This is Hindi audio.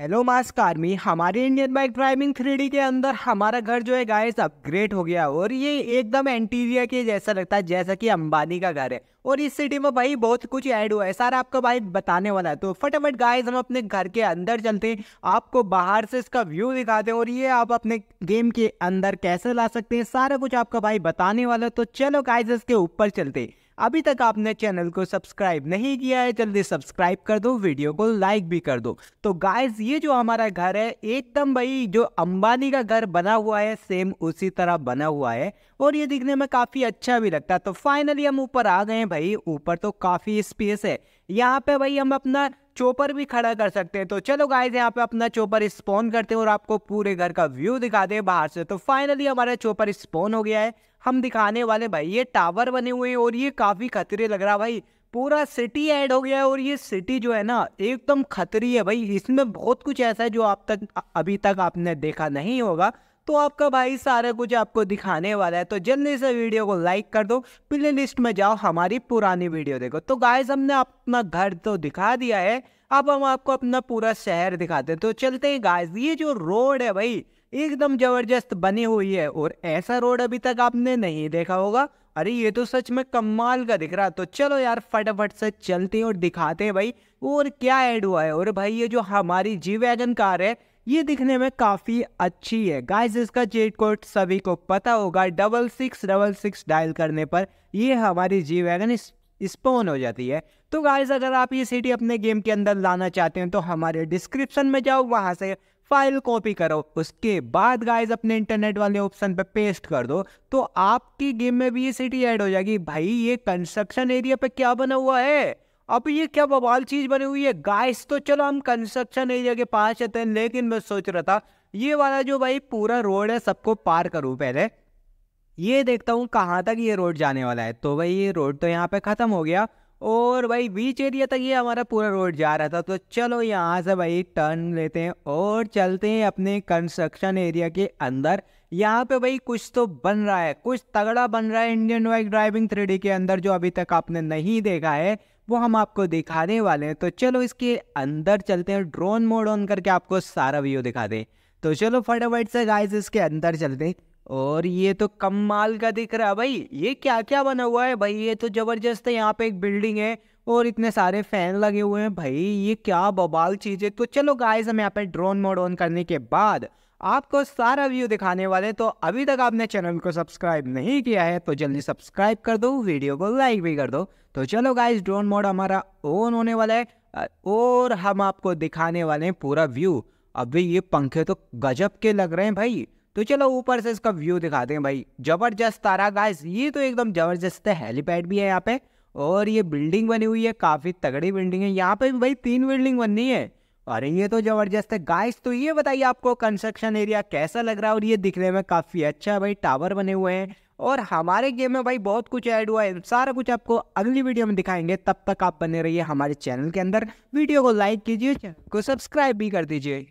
हेलो मास्क आर्मी हमारे इंडियन बाइक ड्राइविंग थ्री के अंदर हमारा घर जो है गाइस अपग्रेड हो गया और ये एकदम एंटीरियर के जैसा लगता है जैसा कि अंबानी का घर है और इस सिटी में भाई बहुत कुछ ऐड हुआ है सारा आपको भाई बताने वाला है तो फटाफट गाइस हम अपने घर के अंदर चलते हैं आपको बाहर से इसका व्यू दिखाते हैं और ये आप अपने गेम के अंदर कैसे ला सकते हैं सारा कुछ आपका भाई बताने वाला है तो चलो गाइज इसके ऊपर चलते हैं अभी तक आपने चैनल को सब्सक्राइब नहीं किया है जल्दी सब्सक्राइब कर दो वीडियो को लाइक भी कर दो तो गाइज ये जो हमारा घर है एकदम भाई जो अंबानी का घर बना हुआ है सेम उसी तरह बना हुआ है और ये दिखने में काफ़ी अच्छा भी लगता है तो फाइनली हम ऊपर आ गए हैं भाई ऊपर तो काफ़ी स्पेस है यहाँ पे भाई हम अपना चोपर भी खड़ा कर सकते हैं तो चलो गाइज यहाँ पे अपना चोपर स्पॉन करते हैं और आपको पूरे घर का व्यू दिखा दे बाहर से तो फाइनली हमारा चोपर स्पॉन हो गया है हम दिखाने वाले भाई ये टावर बने हुए हैं और ये काफ़ी खतरे लग रहा भाई पूरा सिटी ऐड हो गया है और ये सिटी जो है ना एकदम खतरी है भाई इसमें बहुत कुछ ऐसा है जो आप तक अभी तक आपने देखा नहीं होगा तो आपका भाई सारा कुछ आपको दिखाने वाला है तो जल्दी से वीडियो को लाइक कर दो प्ले लिस्ट में जाओ हमारी पुरानी वीडियो देखो तो गाइज हमने अपना घर तो दिखा दिया है अब हम आपको अपना पूरा शहर दिखाते हैं तो चलते हैं गाइज ये जो रोड है भाई एकदम जबरदस्त बनी हुई है और ऐसा रोड अभी तक आपने नहीं देखा होगा अरे ये तो सच में कमाल का दिख रहा तो चलो यार फटाफट से चलते हैं और दिखाते हैं भाई और क्या ऐड हुआ है और भाई ये जो हमारी जी वैगन कार है ये दिखने में काफ़ी अच्छी है गाइस इसका चेट कोड सभी को पता होगा double six double six dial करने पर ये हमारी जी वैगन स्पोन हो जाती है तो गाइस अगर आप ये सिटी अपने गेम के अंदर लाना चाहते हैं तो हमारे डिस्क्रिप्शन में जाओ वहाँ से फाइल कॉपी करो उसके बाद गाइज अपने इंटरनेट वाले ऑप्शन पे पेस्ट कर दो तो आपकी गेम में भी ये सिटी ऐड हो जाएगी भाई ये कंस्ट्रक्शन एरिया पे क्या बना हुआ है अब ये क्या बवाल चीज बनी हुई है गाइस तो चलो हम कंस्ट्रक्शन एरिया के पास चलते हैं लेकिन मैं सोच रहा था ये वाला जो भाई पूरा रोड है सबको पार करूं पहले ये देखता हूँ कहाँ तक ये रोड जाने वाला है तो भाई ये रोड तो यहाँ पे ख़त्म हो गया और भाई बीच एरिया तक ये हमारा पूरा रोड जा रहा था तो चलो यहाँ से भाई टर्न लेते हैं और चलते हैं अपने कंस्ट्रक्शन एरिया के अंदर यहाँ पे भाई कुछ तो बन रहा है कुछ तगड़ा बन रहा है इंडियन बाइक ड्राइविंग थ्री के अंदर जो अभी तक आपने नहीं देखा है वो हम आपको दिखाने वाले हैं तो चलो इसके अंदर चलते हैं ड्रोन मोड ऑन करके आपको सारा व्यू दिखा दें तो चलो फटाफट से गाइस इसके अंदर चलते हैं और ये तो कम माल का दिख रहा है भाई ये क्या क्या बना हुआ है भाई ये तो जबरदस्त है यहाँ पे एक बिल्डिंग है और इतने सारे फैन लगे हुए हैं भाई ये क्या बबाल चीज़ है तो चलो गाइस हम यहाँ पे ड्रोन मोड ऑन करने के बाद आपको सारा व्यू दिखाने वाले तो अभी तक आपने चैनल को सब्सक्राइब नहीं किया है तो जल्दी सब्सक्राइब कर दो वीडियो को लाइक भी कर दो तो चलो गाइज ड्रोन मोड हमारा ऑन होने वाला है और हम आपको दिखाने वाले हैं पूरा व्यू अभी ये पंखे तो गजब के लग रहे हैं भाई तो चलो ऊपर से इसका व्यू दिखाते हैं भाई जबरदस्त तारा गाइस ये तो एकदम जबरदस्त है हेलीपैड भी है यहाँ पे और ये बिल्डिंग बनी हुई है काफ़ी तगड़ी बिल्डिंग है यहाँ पे भी भाई तीन बिल्डिंग बननी है अरे ये तो जबरदस्त है गाइस तो ये बताइए आपको कंस्ट्रक्शन एरिया कैसा लग रहा है और ये दिखने में काफ़ी अच्छा है भाई टावर बने हुए हैं और हमारे गेम में भाई बहुत कुछ ऐड हुआ है सारा कुछ आपको अगली वीडियो में दिखाएंगे तब तक आप बने रहिए हमारे चैनल के अंदर वीडियो को लाइक कीजिए को सब्सक्राइब भी कर दीजिए